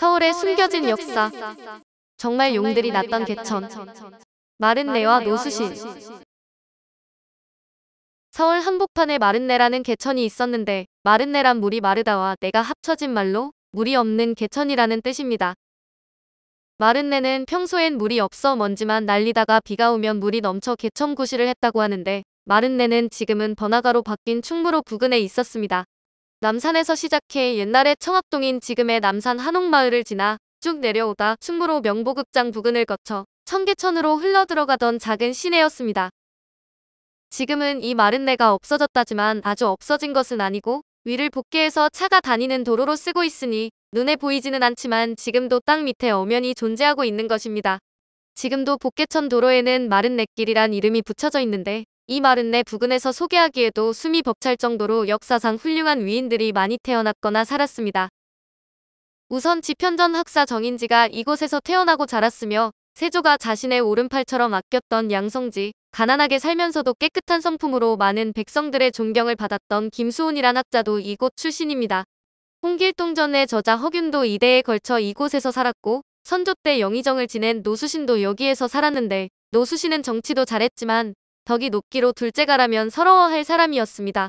서울의 숨겨진 역사 정말 용들이 났던 개천 마른 내와 노수신 서울 한복판에 마른내라는 개천이 있었는데 마른내란 물이 마르다와 내가 합쳐진 말로 물이 없는 개천이라는 뜻입니다. 마른내는 평소엔 물이 없어 먼지만 날리다가 비가 오면 물이 넘쳐 개천 구실을 했다고 하는데 마른내는 지금은 번화가로 바뀐 충무로 부근에 있었습니다. 남산에서 시작해 옛날의 청학동인 지금의 남산 한옥마을을 지나 쭉 내려오다 충무로 명보극장 부근을 거쳐 청계천으로 흘러들어가던 작은 시내였습니다. 지금은 이 마른 내가 없어졌다지만 아주 없어진 것은 아니고 위를 복개해서 차가 다니는 도로로 쓰고 있으니 눈에 보이지는 않지만 지금도 땅 밑에 엄연히 존재하고 있는 것입니다. 지금도 복개천 도로에는 마른 내길이란 이름이 붙여져 있는데 이 말은 내 부근에서 소개하기에도 숨이 벅찰 정도로 역사상 훌륭한 위인들이 많이 태어났거나 살았습니다. 우선 지편전 학사 정인지가 이곳에서 태어나고 자랐으며 세조가 자신의 오른팔처럼 아꼈던 양성지, 가난하게 살면서도 깨끗한 성품으로 많은 백성들의 존경을 받았던 김수온이란 학자도 이곳 출신입니다. 홍길동전의 저자 허균도 이대에 걸쳐 이곳에서 살았고 선조 때 영의정을 지낸 노수신도 여기에서 살았는데 노수신은 정치도 잘했지만 덕이 높기로 둘째가라면 서러워할 사람이었습니다.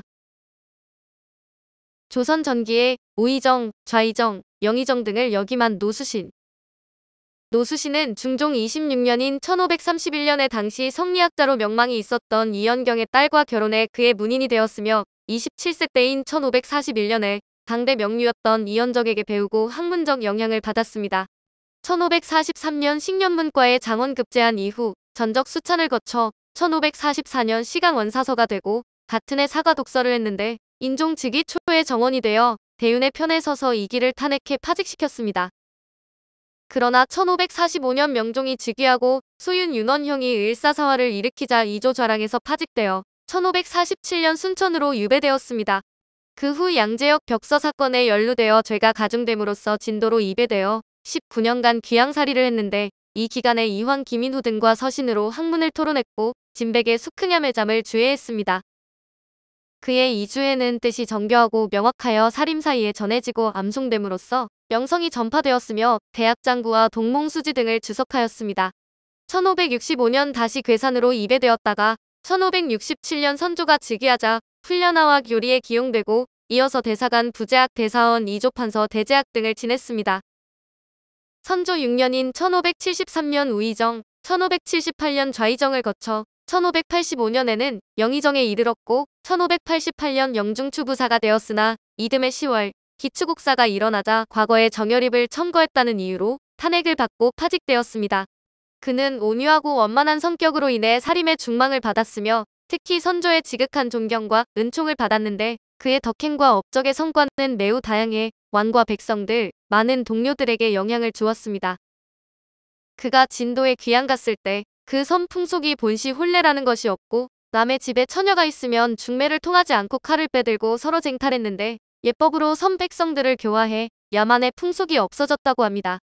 조선 전기에 우의정, 좌의정, 영의정 등을 역임한 노수신. 노수신은 중종 26년인 1531년에 당시 성리학자로 명망이 있었던 이연경의 딸과 결혼해 그의 문인이 되었으며 27세 때인 1541년에 당대 명류였던 이연적에게 배우고 학문적 영향을 받았습니다. 1543년 식년문과에 장원급제한 이후 전적 수찬을 거쳐 1544년 시강 원사서가 되고 같은 해사과 독서를 했는데 인종 즉위 초의 정원이 되어 대윤의 편에 서서 이기를 탄핵해 파직시켰습니다. 그러나 1545년 명종이 즉위하고 수윤 윤원형이 을사사화를 일으키자 이조 좌랑에서 파직되어 1547년 순천으로 유배되었습니다. 그 후 양재역 벽서 사건에 연루되어 죄가 가중됨으로써 진도로 입배되어 19년간 귀양살이를 했는데 이 기간에 이황 김인호 등과 서신으로 학문을 토론했고 진백의 숙흥야매잠을 주해했습니다. 그의 이주에는 뜻이 정교하고 명확하여 사림 사이에 전해지고 암송됨으로써 명성이 전파되었으며 대학장구와 동몽수지 등을 주석하였습니다. 1565년 다시 괴산으로 입배되었다가 1567년 선조가 즉위하자 훈련화와 교리에 기용되고 이어서 대사관 부제학 대사원 이조판서 대제학 등을 지냈습니다. 선조 6년인 1573년 우의정, 1578년 좌의정을 거쳐 1585년에는 영의정에 이르렀고 1588년 영중추부사가 되었으나 이듬해 10월 기추국사가 일어나자 과거의 정열입을 첨거했다는 이유로 탄핵을 받고 파직되었습니다. 그는 온유하고 원만한 성격으로 인해 사림의 중망을 받았으며 특히 선조의 지극한 존경과 은총을 받았는데 그의 덕행과 업적의 성과는 매우 다양해 왕과 백성들, 많은 동료들에게 영향을 주었습니다. 그가 진도에 귀양 갔을 때 그 섬 풍속이 본시 혼례라는 것이 없고 남의 집에 처녀가 있으면 중매를 통하지 않고 칼을 빼들고 서로 쟁탈했는데 예법으로 섬 백성들을 교화해 야만의 풍속이 없어졌다고 합니다.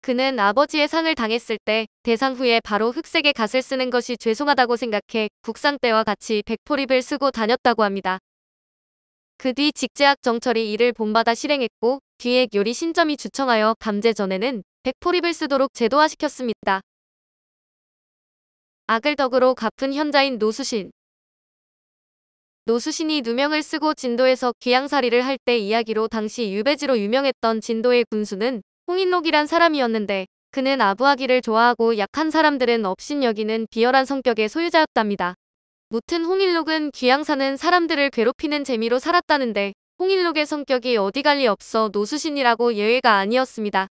그는 아버지의 상을 당했을 때 대상 후에 바로 흑색의 갓을 쓰는 것이 죄송하다고 생각해 국상 때와 같이 백포립을 쓰고 다녔다고 합니다. 그뒤 직제학 정철이 이를 본받아 실행했고 뒤에 요리 신점이 주청하여 감제 전에는 백포립을 쓰도록 제도화시켰습니다. 악을 덕으로 갚은 현자인 노수신 노수신이 누명을 쓰고 진도에서 귀양살이를 할 때 이야기로 당시 유배지로 유명했던 진도의 군수는 홍인록이란 사람이었는데 그는 아부하기를 좋아하고 약한 사람들은 업신여기는 비열한 성격의 소유자였답니다. 무튼 홍일록은 귀양사는 사람들을 괴롭히는 재미로 살았다는데 홍일록의 성격이 어디 갈리 없어 노수신이라고 예외가 아니었습니다.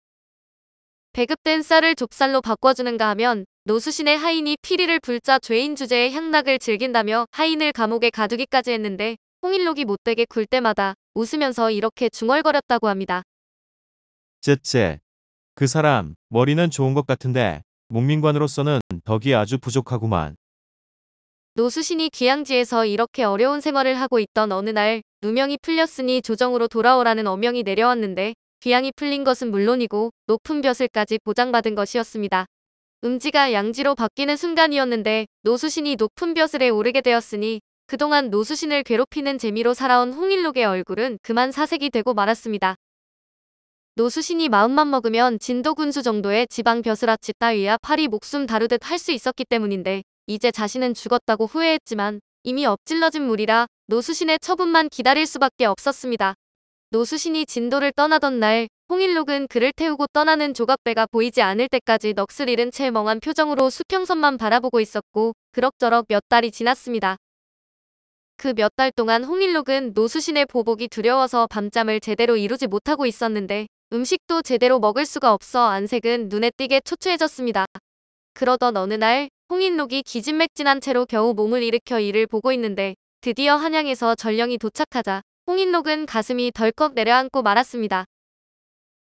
배급된 쌀을 좁쌀로 바꿔주는가 하면 노수신의 하인이 피리를 불자 죄인 주제의 향락을 즐긴다며 하인을 감옥에 가두기까지 했는데 홍일록이 못되게 굴 때마다 웃으면서 이렇게 중얼거렸다고 합니다. 쯧쯧. 그 사람 머리는 좋은 것 같은데 목민관으로서는 덕이 아주 부족하구만. 노수신이 귀양지에서 이렇게 어려운 생활을 하고 있던 어느 날 누명이 풀렸으니 조정으로 돌아오라는 어명이 내려왔는데 귀양이 풀린 것은 물론이고 높은 벼슬까지 보장받은 것이었습니다. 음지가 양지로 바뀌는 순간이었는데 노수신이 높은 벼슬에 오르게 되었으니 그동안 노수신을 괴롭히는 재미로 살아온 홍일록의 얼굴은 그만 사색이 되고 말았습니다. 노수신이 마음만 먹으면 진도군수 정도의 지방 벼슬아치 따위와 팔이 목숨 다루듯 할 수 있었기 때문인데 이제 자신은 죽었다고 후회했지만 이미 엎질러진 물이라 노수신의 처분만 기다릴 수밖에 없었습니다. 노수신이 진도를 떠나던 날 홍일록은 그를 태우고 떠나는 조각배가 보이지 않을 때까지 넋을 잃은 채 멍한 표정으로 수평선만 바라보고 있었고 그럭저럭 몇 달이 지났습니다. 그 몇 달 동안 홍일록은 노수신의 보복이 두려워서 밤잠을 제대로 이루지 못하고 있었는데 음식도 제대로 먹을 수가 없어 안색은 눈에 띄게 초췌해졌습니다. 그러던 어느 날 홍인록이 기진맥진한 채로 겨우 몸을 일으켜 이를 보고 있는데 드디어 한양에서 전령이 도착하자 홍인록은 가슴이 덜컥 내려앉고 말았습니다.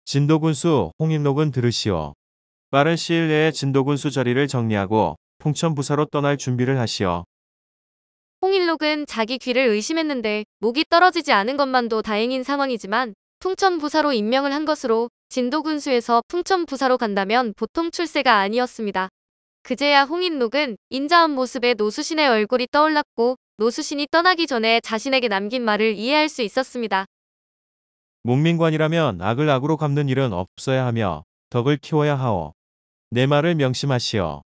진도군수 홍인록은 들으시오. 빠른 시일 내에 진도군수 자리를 정리하고 풍천부사로 떠날 준비를 하시오. 홍인록은 자기 귀를 의심했는데 목이 떨어지지 않은 것만도 다행인 상황이지만 풍천부사로 임명을 한 것으로 진도군수에서 풍천부사로 간다면 보통 출세가 아니었습니다. 그제야 홍인록은 인자한 모습에 노수신의 얼굴이 떠올랐고 노수신이 떠나기 전에 자신에게 남긴 말을 이해할 수 있었습니다. 문민관이라면 악을 악으로 갚는 일은 없어야 하며 덕을 키워야 하오. 내 말을 명심하시오.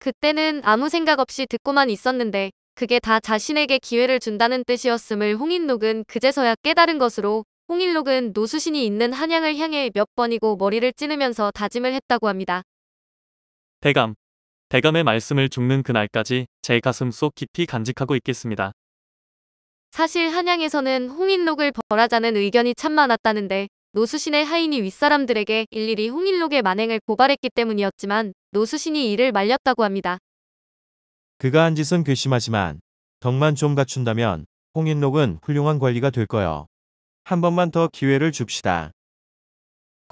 그때는 아무 생각 없이 듣고만 있었는데 그게 다 자신에게 기회를 준다는 뜻이었음을 홍인록은 그제서야 깨달은 것으로 홍인록은 노수신이 있는 한양을 향해 몇 번이고 머리를 찌르면서 다짐을 했다고 합니다. 대감. 대감의 말씀을 죽는 그날까지 제 가슴 속 깊이 간직하고 있겠습니다. 사실 한양에서는 홍인록을 벌하자는 의견이 참 많았다는데 노수신의 하인이 윗사람들에게 일일이 홍인록의 만행을 고발했기 때문이었지만 노수신이 이를 말렸다고 합니다. 그가 한 짓은 괘씸하지만 덕만 좀 갖춘다면 홍인록은 훌륭한 관리가 될 거요. 한 번만 더 기회를 줍시다.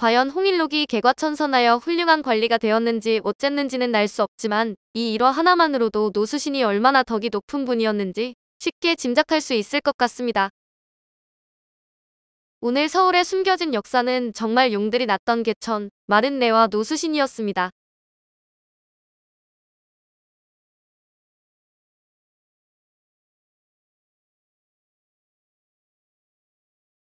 과연 홍일록이 개과천선하여 훌륭한 관리가 되었는지 어쨌는지는 알 수 없지만 이 일화 하나만으로도 노수신이 얼마나 덕이 높은 분이었는지 쉽게 짐작할 수 있을 것 같습니다. 오늘 서울의 숨겨진 역사는 정말 용들이 났던 개천, 마른 내와 노수신이었습니다.